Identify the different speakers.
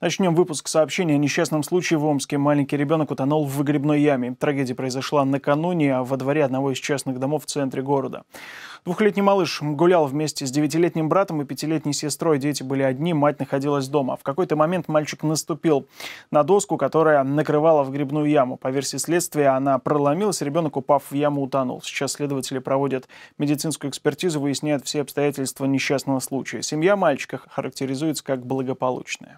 Speaker 1: Начнем выпуск сообщения о несчастном случае в Омске. Маленький ребенок утонул в выгребной яме. Трагедия произошла накануне а во дворе одного из частных домов в центре города. Двухлетний малыш гулял вместе с девятилетним братом и пятилетней сестрой. Дети были одни, мать находилась дома. В какой-то момент мальчик наступил на доску, которая накрывала в грибную яму. По версии следствия, она проломилась, ребенок, упав в яму, утонул. Сейчас следователи проводят медицинскую экспертизу, выясняют все обстоятельства несчастного случая. Семья мальчика характеризуется как благополучная.